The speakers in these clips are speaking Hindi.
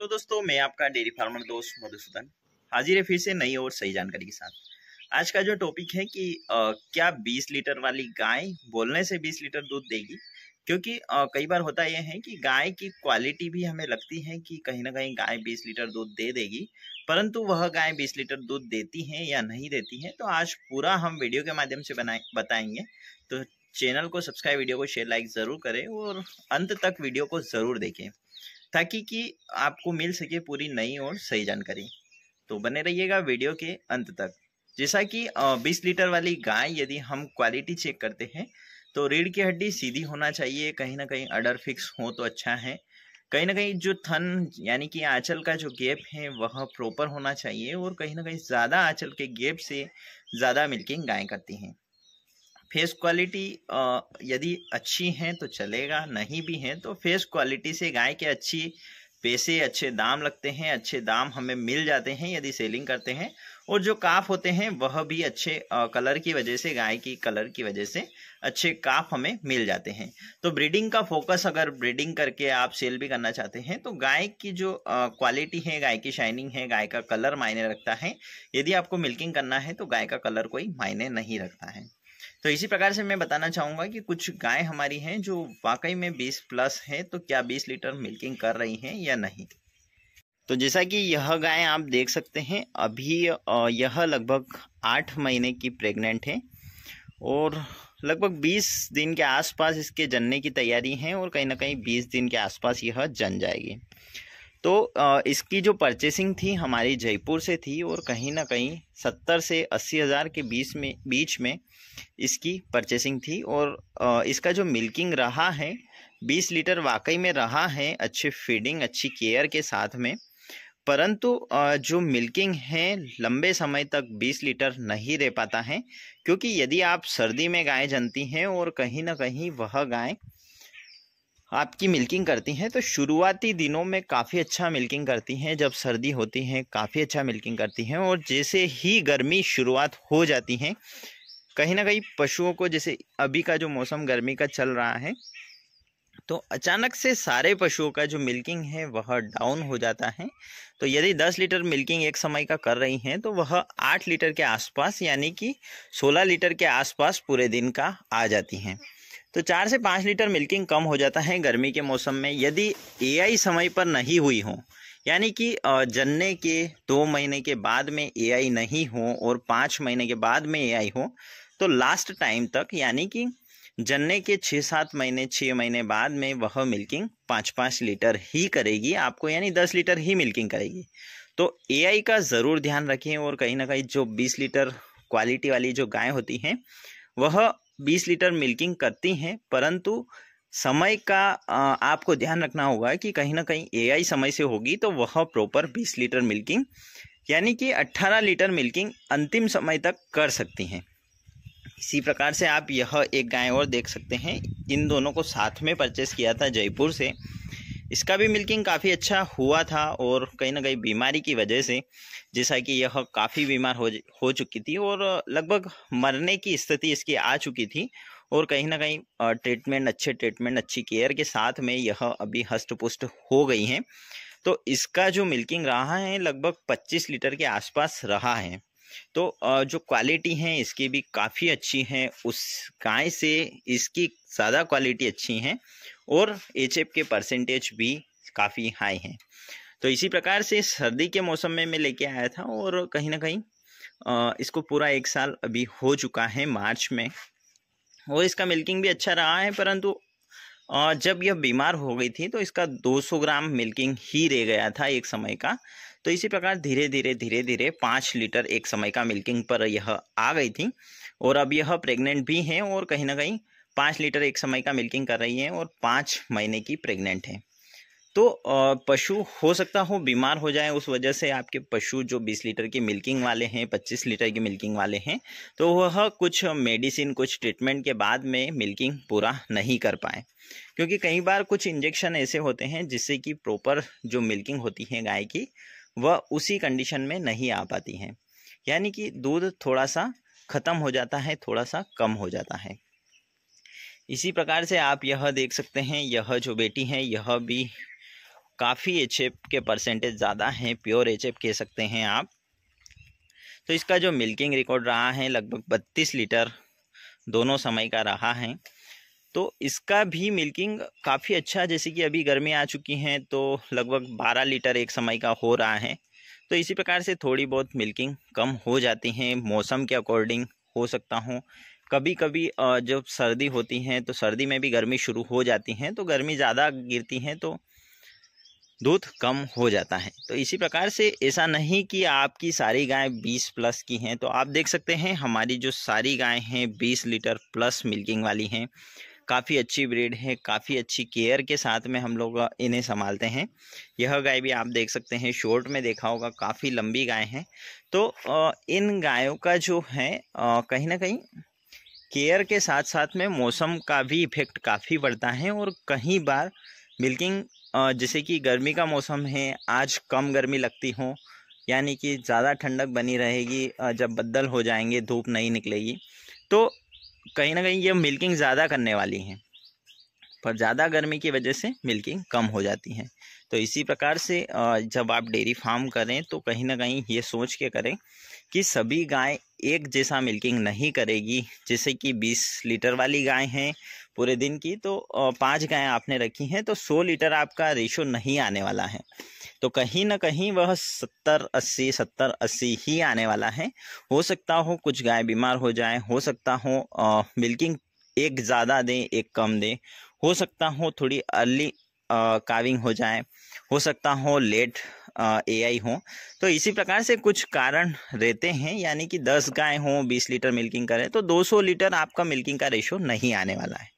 तो दोस्तों मैं आपका डेयरी फार्मर दोस्त मधुसूदन हाजिर है फिर से नई और सही जानकारी के साथ आज का जो टॉपिक है कि आ, क्या 20 लीटर वाली गाय बोलने से 20 लीटर दूध देगी क्योंकि आ, कई बार होता यह है कि गाय की क्वालिटी भी हमें लगती है कि कहीं ना कहीं गाय 20 लीटर दूध दे देगी परंतु वह गाय 20 लीटर दूध देती है या नहीं देती है तो आज पूरा हम वीडियो के माध्यम से बनाए बताएंगे तो चैनल को सब्सक्राइब वीडियो को शेयर लाइक ज़रूर करें और अंत तक वीडियो को ज़रूर देखें ताकि कि आपको मिल सके पूरी नई और सही जानकारी तो बने रहिएगा वीडियो के अंत तक जैसा कि 20 लीटर वाली गाय यदि हम क्वालिटी चेक करते हैं तो रीढ़ की हड्डी सीधी होना चाहिए कहीं ना कहीं अडर फिक्स हो तो अच्छा है कहीं ना कहीं जो थन यानी कि आंचल का जो गैप है वह प्रॉपर होना चाहिए और कहीं ना कहीं ज़्यादा आंचल के गैप से ज़्यादा मिल्किंग गायें करती हैं फेस क्वालिटी यदि अच्छी है तो चलेगा नहीं भी है तो फेस क्वालिटी से गाय के अच्छी पैसे अच्छे दाम लगते हैं अच्छे दाम हमें मिल जाते हैं यदि सेलिंग करते हैं और जो काफ होते हैं वह भी अच्छे कलर की वजह से गाय की कलर की वजह से अच्छे काफ हमें मिल जाते हैं तो ब्रीडिंग का फोकस अगर ब्रीडिंग करके आप सेल भी करना चाहते हैं तो गाय की जो क्वालिटी है गाय की शाइनिंग है गाय का कलर मायने रखता है यदि आपको मिल्किंग करना है तो गाय का कलर कोई मायने नहीं रखता है तो इसी प्रकार से मैं बताना चाहूँगा कि कुछ गाय हमारी हैं जो वाकई में बीस प्लस हैं तो क्या बीस लीटर मिल्किंग कर रही हैं या नहीं तो जैसा कि यह गाय आप देख सकते हैं अभी यह लगभग आठ महीने की प्रेग्नेंट है और लगभग 20 दिन के आसपास इसके जनने की तैयारी है और कहीं ना कहीं 20 दिन के आसपास यह जन जाएगी तो इसकी जो परचेसिंग थी हमारी जयपुर से थी और कहीं ना कहीं सत्तर से अस्सी हज़ार के बीच में बीच में इसकी परचेसिंग थी और इसका जो मिल्किंग रहा है बीस लीटर वाकई में रहा है अच्छे फीडिंग अच्छी केयर के साथ में परंतु जो मिल्किंग है लंबे समय तक 20 लीटर नहीं दे पाता है क्योंकि यदि आप सर्दी में गाय जनती हैं और कहीं ना कहीं वह गाय आपकी मिल्किंग करती हैं तो शुरुआती दिनों में काफ़ी अच्छा मिल्किंग करती हैं जब सर्दी होती हैं काफ़ी अच्छा मिल्किंग करती हैं और जैसे ही गर्मी शुरुआत हो जाती हैं कहीं ना कहीं पशुओं को जैसे अभी का जो मौसम गर्मी का चल रहा है तो अचानक से सारे पशुओं का जो मिल्किंग है वह डाउन हो जाता है तो यदि 10 लीटर मिल्किंग एक समय का कर रही हैं तो वह 8 लीटर के आसपास यानी कि 16 लीटर के आसपास पूरे दिन का आ जाती हैं तो चार से पाँच लीटर मिल्किंग कम हो जाता है गर्मी के मौसम में यदि एआई समय पर नहीं हुई हो यानी कि जन्ने के दो महीने के बाद में एआई नहीं हो और पाँच महीने के बाद में एआई हो तो लास्ट टाइम तक यानी कि जन्ने के छः सात महीने छः महीने बाद में वह मिल्किंग पाँच पाँच लीटर ही करेगी आपको यानी दस लीटर ही मिल्किंग करेगी तो ए का ज़रूर ध्यान रखें और कहीं ना कहीं जो बीस लीटर क्वालिटी वाली जो गाय होती हैं वह बीस लीटर मिल्किंग करती हैं परंतु समय का आपको ध्यान रखना होगा कि कहीं ना कहीं एआई समय से होगी तो वह प्रॉपर बीस लीटर मिल्किंग यानी कि अट्ठारह लीटर मिल्किंग अंतिम समय तक कर सकती हैं इसी प्रकार से आप यह एक गाय और देख सकते हैं इन दोनों को साथ में परचेस किया था जयपुर से इसका भी मिल्किंग काफ़ी अच्छा हुआ था और कहीं ना कहीं बीमारी की वजह से जैसा कि यह काफ़ी बीमार हो हो चुकी थी और लगभग मरने की स्थिति इसकी आ चुकी थी और कहीं ना कहीं ट्रीटमेंट अच्छे ट्रीटमेंट अच्छी केयर के साथ में यह अभी हस्त पुष्ट हो गई हैं तो इसका जो मिल्किंग रहा है लगभग 25 लीटर के आसपास रहा है तो जो क्वालिटी है इसकी भी काफ़ी अच्छी है उस गाय से इसकी ज़्यादा क्वालिटी अच्छी है और एच के परसेंटेज भी काफ़ी हाई हैं तो इसी प्रकार से सर्दी के मौसम में मैं लेके आया था और कहीं ना कहीं इसको पूरा एक साल अभी हो चुका है मार्च में और इसका मिल्किंग भी अच्छा रहा है परंतु जब यह बीमार हो गई थी तो इसका 200 ग्राम मिल्किंग ही रह गया था एक समय का तो इसी प्रकार धीरे धीरे धीरे धीरे पाँच लीटर एक समय का मिल्किंग पर यह आ गई थी और अब यह प्रेग्नेंट भी हैं और कहीं ना कहीं पाँच लीटर एक समय का मिल्किंग कर रही है और पाँच महीने की प्रेग्नेंट है तो पशु हो सकता हो बीमार हो जाए उस वजह से आपके पशु जो 20 लीटर की मिल्किंग वाले हैं 25 लीटर की मिल्किंग वाले हैं तो वह कुछ मेडिसिन कुछ ट्रीटमेंट के बाद में मिल्किंग पूरा नहीं कर पाए क्योंकि कई बार कुछ इंजेक्शन ऐसे होते हैं जिससे कि प्रॉपर जो मिल्किंग होती है गाय की वह उसी कंडीशन में नहीं आ पाती हैं यानी कि दूध थोड़ा सा ख़त्म हो जाता है थोड़ा सा कम हो जाता है इसी प्रकार से आप यह देख सकते हैं यह जो बेटी है यह भी काफ़ी एच के परसेंटेज ज़्यादा हैं प्योर एच कह सकते हैं आप तो इसका जो मिल्किंग रिकॉर्ड रहा है लगभग बत्तीस लीटर दोनों समय का रहा है तो इसका भी मिल्किंग काफ़ी अच्छा जैसे कि अभी गर्मी आ चुकी हैं तो लगभग 12 लीटर एक समय का हो रहा है तो इसी प्रकार से थोड़ी बहुत मिल्किंग कम हो जाती है मौसम के अकॉर्डिंग हो सकता हूँ कभी कभी जब सर्दी होती हैं तो सर्दी में भी गर्मी शुरू हो जाती हैं तो गर्मी ज़्यादा गिरती हैं तो दूध कम हो जाता है तो इसी प्रकार से ऐसा नहीं कि आपकी सारी गाय 20 प्लस की हैं तो आप देख सकते हैं हमारी जो सारी गायें हैं 20 लीटर प्लस मिल्किंग वाली हैं काफ़ी अच्छी ब्रीड है काफ़ी अच्छी केयर के साथ में हम लोग इन्हें संभालते हैं यह गाय भी आप देख सकते हैं शॉर्ट में देखा होगा काफ़ी लंबी गाय हैं तो इन गायों का जो है कहीं ना कहीं केयर के साथ साथ में मौसम का भी इफ़ेक्ट काफ़ी बढ़ता है और कहीं बार मिल्किंग जैसे कि गर्मी का मौसम है आज कम गर्मी लगती हो यानी कि ज़्यादा ठंडक बनी रहेगी जब बदल हो जाएंगे धूप नहीं निकलेगी तो कहीं ना कहीं ये मिल्किंग ज़्यादा करने वाली हैं पर ज़्यादा गर्मी की वजह से मिल्किंग कम हो जाती है तो इसी प्रकार से जब आप डेयरी फार्म करें तो कहीं ना कहीं ये सोच के करें कि सभी गाय एक जैसा मिल्किंग नहीं करेगी जैसे कि 20 लीटर वाली गाय हैं पूरे दिन की तो पांच गाय आपने रखी हैं तो 100 लीटर आपका रेशो नहीं आने वाला है तो कहीं ना कहीं वह सत्तर अस्सी सत्तर अस्सी ही आने वाला है हो सकता हो कुछ गाय बीमार हो जाए हो सकता हो मिल्किंग एक ज़्यादा दें एक कम दें हो सकता हो थोड़ी अर्ली काविंग हो जाए हो सकता हो लेट ए आई हो तो इसी प्रकार से कुछ कारण रहते हैं यानी कि दस गाय हों बीस लीटर मिल्किंग करें तो दो सौ लीटर आपका मिल्किंग का रेशो नहीं आने वाला है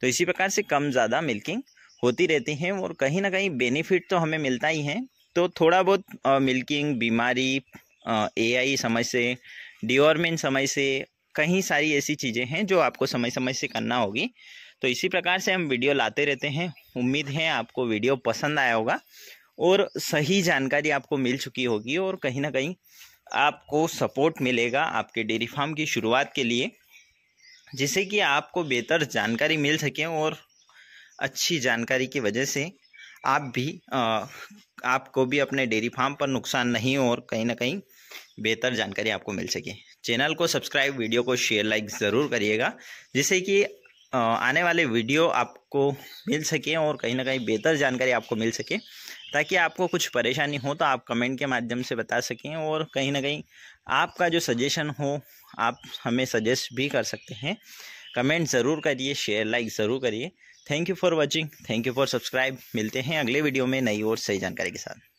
तो इसी प्रकार से कम ज़्यादा मिल्किंग होती रहती है और कहीं ना कहीं बेनिफिट तो हमें मिलता ही है तो थोड़ा बहुत मिल्किंग बीमारी ए आई समय से डिओरमेंट समय से कहीं सारी ऐसी चीज़ें हैं जो आपको समय समय से करना होगी तो इसी प्रकार से हम वीडियो लाते रहते हैं उम्मीद है आपको वीडियो पसंद आया होगा और सही जानकारी आपको मिल चुकी होगी और कहीं ना कहीं आपको सपोर्ट मिलेगा आपके डेयरी फार्म की शुरुआत के लिए जिससे कि आपको बेहतर जानकारी मिल सके और अच्छी जानकारी की वजह से आप भी आ, आपको भी अपने डेयरी फार्म पर नुकसान नहीं हो और कहीं ना कहीं बेहतर जानकारी आपको मिल सके चैनल को सब्सक्राइब वीडियो को शेयर लाइक ज़रूर करिएगा जिससे कि आने वाले वीडियो आपको मिल सके और कहीं ना कहीं बेहतर जानकारी आपको मिल सके ताकि आपको कुछ परेशानी हो तो आप कमेंट के माध्यम से बता सकें और कहीं ना कहीं आपका जो सजेशन हो आप हमें सजेस्ट भी कर सकते हैं कमेंट ज़रूर करिए शेयर लाइक ज़रूर करिए thank you for watching thank you for subscribe मिलते हैं अगले वीडियो में नई और सही जानकारी के साथ